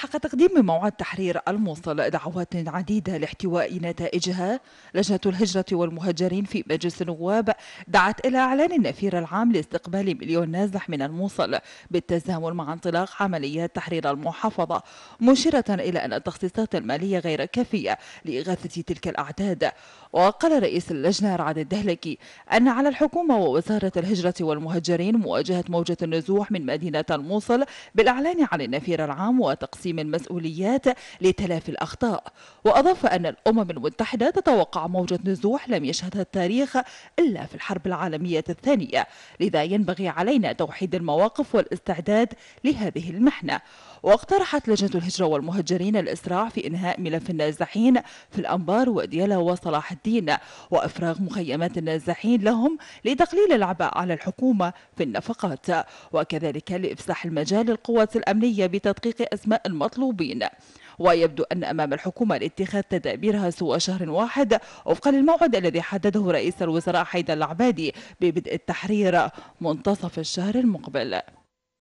حق تقديم موعد تحرير الموصل دعوات عديدة لاحتواء نتائجها لجنة الهجرة والمهجرين في مجلس النواب دعت إلى إعلان النفير العام لاستقبال مليون نازح من الموصل بالتزامن مع انطلاق عمليات تحرير المحافظة مشيرة إلى أن التخصيصات المالية غير كافية لإغاثة تلك الأعداد وقال رئيس اللجنة رعد الدهلكي أن على الحكومة ووزارة الهجرة والمهجرين مواجهة موجة النزوح من مدينة الموصل بالإعلان عن النفير العام وتقسيم من مسؤوليات لتلافي الأخطاء وأضاف أن الأمم المتحدة تتوقع موجة نزوح لم يشهدها التاريخ إلا في الحرب العالمية الثانية لذا ينبغي علينا توحيد المواقف والاستعداد لهذه المحنة واقترحت لجنة الهجرة والمهجرين الإسراع في إنهاء ملف النازحين في الأنبار وديالا وصلاح الدين وإفراغ مخيمات النازحين لهم لتقليل العبء على الحكومة في النفقات وكذلك لإفساح المجال للقوات الأمنية بتدقيق أسماء المطلوبين ويبدو أن أمام الحكومة لاتخاذ تدابيرها سوى شهر واحد وفقا للموعد الذي حدده رئيس الوزراء حيدر العبادي ببدء التحرير منتصف الشهر المقبل